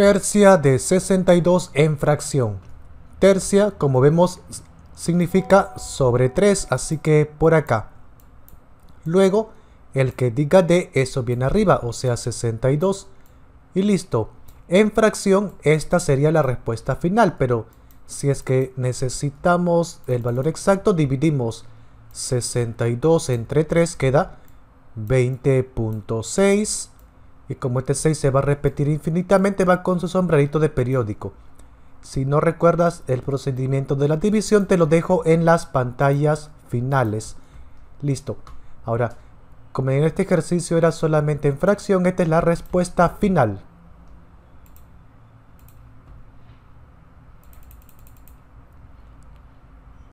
tercia de 62 en fracción. Tercia, como vemos, significa sobre 3, así que por acá. Luego, el que diga de eso viene arriba, o sea 62. Y listo. En fracción, esta sería la respuesta final, pero si es que necesitamos el valor exacto, dividimos 62 entre 3, queda 20.6 y como este 6 se va a repetir infinitamente, va con su sombrerito de periódico. Si no recuerdas el procedimiento de la división, te lo dejo en las pantallas finales. Listo. Ahora, como en este ejercicio era solamente en fracción, esta es la respuesta final.